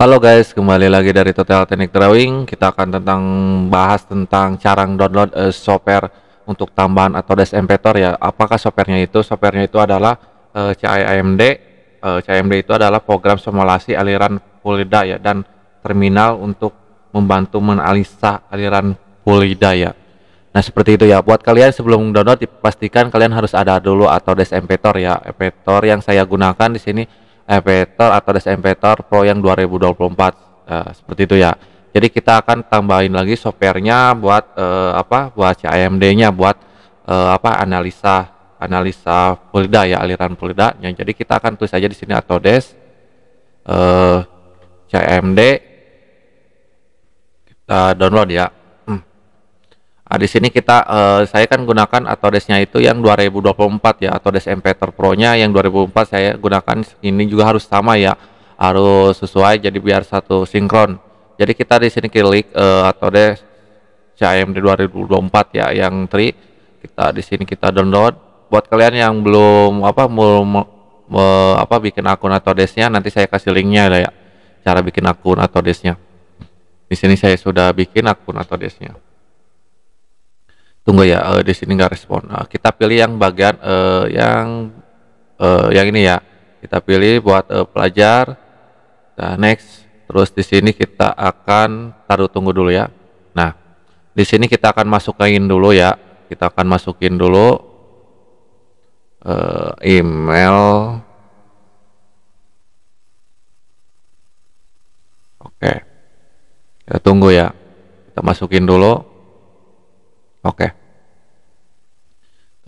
Halo guys, kembali lagi dari Total Teknik Drawing. Kita akan tentang bahas tentang cara download uh, eh, software untuk tambahan atau dash ya. Apakah softwarenya itu? Softwarenya itu adalah uh, eh, CIMD. Uh, eh, CIMD itu adalah program simulasi aliran fluida ya dan terminal untuk membantu menganalisa aliran fluida ya. Nah seperti itu ya. Buat kalian sebelum download pastikan kalian harus ada dulu atau dash ya. Emulator yang saya gunakan di sini Empetor atau Des Empetor Pro yang 2024 uh, ya, seperti itu ya jadi kita akan tambahin lagi softwarenya buat uh, apa buat CIMD-nya buat uh, apa analisa analisa polida ya aliran Yang jadi kita akan tulis aja di sini atau des uh, eh, CIMD kita download ya Nah, di sini kita uh, saya kan gunakan Autodesk-nya itu yang 2024 ya, Autodesk Mpeter Pro-nya yang 2004 saya gunakan ini juga harus sama ya. Harus sesuai jadi biar satu sinkron. Jadi kita di sini klik uh, Autodesk CMD 2024 ya yang tri kita di sini kita download buat kalian yang belum apa belum me, apa bikin akun Autodesk-nya nanti saya kasih linknya ya cara bikin akun Autodesk-nya. Di sini saya sudah bikin akun Autodesk-nya tunggu ya uh, di sini nggak respon uh, kita pilih yang bagian uh, yang uh, yang ini ya kita pilih buat uh, pelajar nah, next terus di sini kita akan taruh tunggu dulu ya nah di sini kita akan masukin dulu ya kita akan masukin dulu uh, email oke okay. kita tunggu ya kita masukin dulu oke okay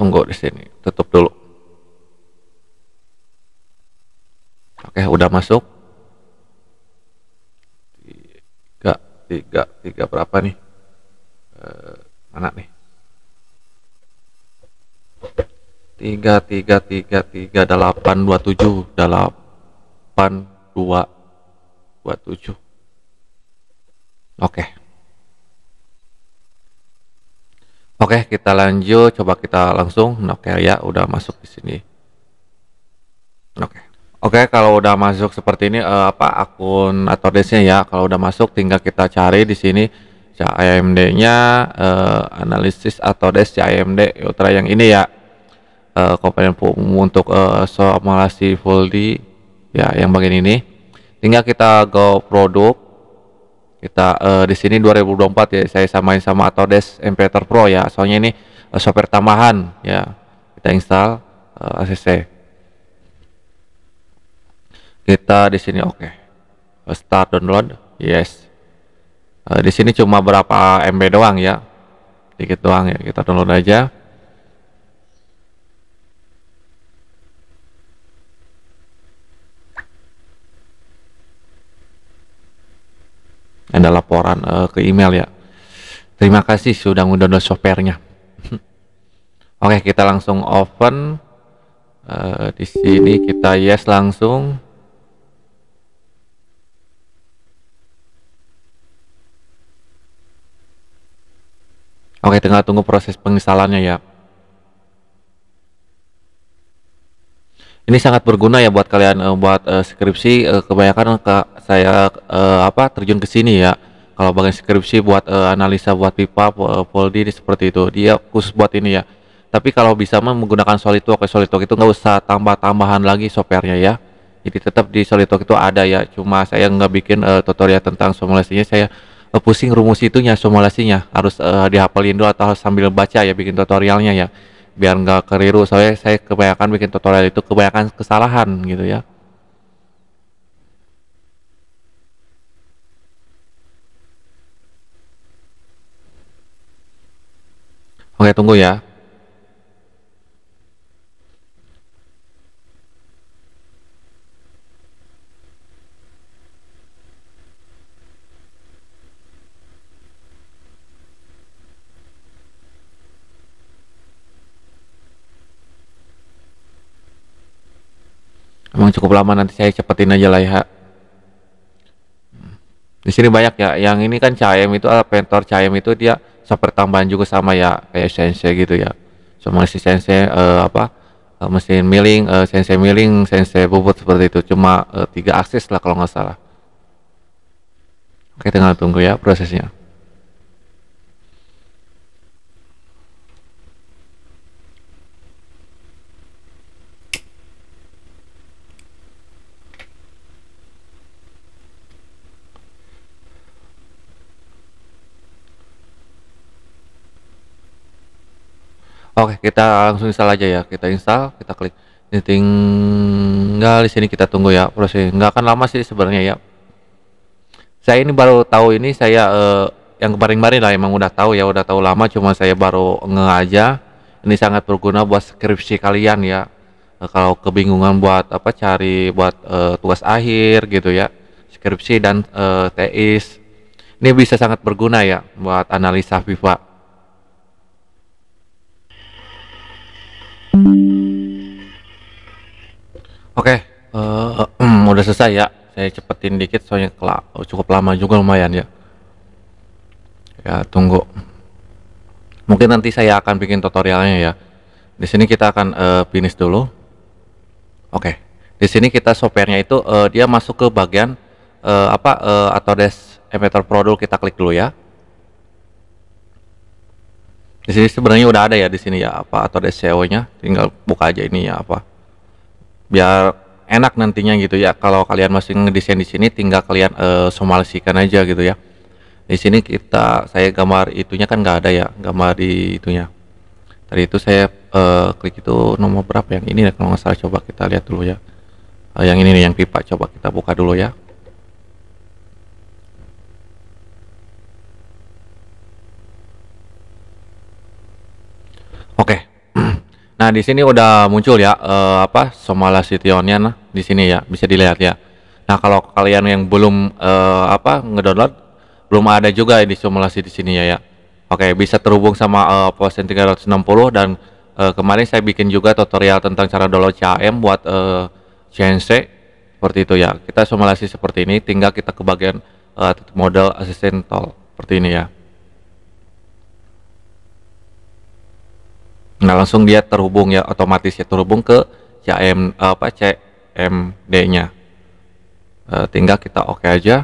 tunggu di sini tutup dulu oke udah masuk tiga tiga tiga berapa nih e, mana nih tiga tiga tiga tiga delapan dua tujuh delapan dua dua tujuh oke Oke, kita lanjut. Coba kita langsung nah, okay, ya, udah masuk di sini. Oke. Oke, kalau udah masuk seperti ini uh, apa akun atau desnya ya. Kalau udah masuk tinggal kita cari di sini CIMD-nya uh, eh, analisis atau des CIMD Ultra yang ini ya. Uh, komponen untuk uh, simulasi full di ya yang bagian ini. Tinggal kita go produk kita uh, di sini 2024 ya saya samain sama Autodesk Inventor Pro ya soalnya ini uh, software tambahan ya kita install uh, eh, ACC kita di sini oke okay. start download yes uh, di sini cuma berapa MB doang ya dikit doang ya kita download aja ada laporan uh, ke email ya terima kasih sudah mendownload softwarenya oke okay, kita langsung open uh, di sini kita yes langsung Oke, okay, tinggal tunggu proses penginstalannya ya. Ini sangat berguna ya buat kalian eh, buat uh, skripsi uh, kebanyakan ke saya uh, apa terjun ke sini ya kalau bagian skripsi buat uh, analisa buat pipa eh, Poldi ini seperti itu dia khusus buat ini ya tapi kalau bisa mah menggunakan SolidWorks ya SolidWorks itu nggak usah tambah-tambahan lagi softwarenya ya jadi tetap di SolidWorks itu ada ya cuma saya nggak bikin uh, tutorial tentang simulasinya saya uh, pusing rumus itunya simulasinya harus uh, dihafalin dulu atau sambil baca ya bikin tutorialnya ya biar nggak keriru saya saya kebanyakan bikin tutorial itu kebanyakan kesalahan gitu ya Oke, tunggu ya. Emang cukup lama nanti saya cepetin aja lah ya di sini banyak ya yang ini kan cahaya itu ah, pentor cahaya itu dia seperti tambahan juga sama ya kayak sensei gitu ya sama si sensei uh, apa uh, mesin milling uh, eh, sensei milling sensei bubut seperti itu cuma uh, tiga akses lah kalau nggak salah oke tinggal tunggu ya prosesnya Oke, kita langsung install aja ya. Kita install, kita klik. Ini tinggal di sini kita tunggu ya proses. Nggak akan lama sih sebenarnya ya. Saya ini baru tahu ini saya eh, yang kemarin-kemarin lah emang udah tahu ya, udah tahu lama cuma saya baru nge aja. Ini sangat berguna buat skripsi kalian ya. Eh, kalau kebingungan buat apa cari buat eh, tugas akhir gitu ya. Skripsi dan e, eh, TIS. Ini bisa sangat berguna ya buat analisa FIFA Oke, okay, uh, eh, um, udah selesai ya. Saya cepetin dikit soalnya cukup lama juga lumayan ya. Ya tunggu. Mungkin nanti saya akan bikin tutorialnya ya. Di sini kita akan uh, finish dulu. Oke, okay. di sini kita softwarenya itu uh, dia masuk ke bagian uh, apa uh, Autodesk Emitter Pro kita klik dulu ya. Di sini sebenarnya udah ada ya di sini ya apa Autodesk SEO-nya. Tinggal buka aja ini ya apa biar enak nantinya gitu ya kalau kalian masih ngedesain di sini tinggal kalian uh, eh, somalisikan aja gitu ya di sini kita saya gambar itunya kan nggak ada ya gambar di itunya tadi itu saya uh, klik itu nomor berapa yang ini ya, kalau nggak salah coba kita lihat dulu ya uh, yang ini nih yang pipa coba kita buka dulu ya Nah, di sini udah muncul ya uh, apa Somala Sitionnya nah di sini ya, bisa dilihat ya. Nah, kalau kalian yang belum uh, apa ngedownload belum ada juga ini di simulasi di sini ya ya. Oke, bisa terhubung sama uh, Posen 360 dan uh, kemarin saya bikin juga tutorial tentang cara download CAM buat uh, CNC seperti itu ya. Kita simulasi seperti ini tinggal kita ke bagian uh, model asisten tol seperti ini ya. Nah langsung dia terhubung ya otomatis ya terhubung ke CM apa CMD-nya. E, tinggal kita oke okay aja.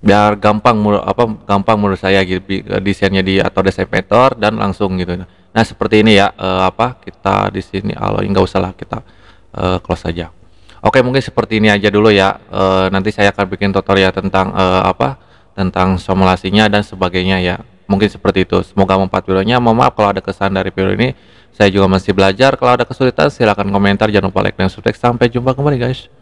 Biar gampang apa gampang menurut saya gitu e, desainnya di atau desain motor dan langsung gitu. Nah seperti ini ya e, apa kita di sini kalau nggak usah lah kita e, close saja Oke mungkin seperti ini aja dulu ya. E, nanti saya akan bikin tutorial tentang e, apa tentang simulasinya dan sebagainya ya mungkin seperti itu semoga mempat videonya mohon maaf kalau ada kesan dari video ini saya juga masih belajar kalau ada kesulitan silahkan komentar jangan lupa like dan subscribe sampai jumpa kembali guys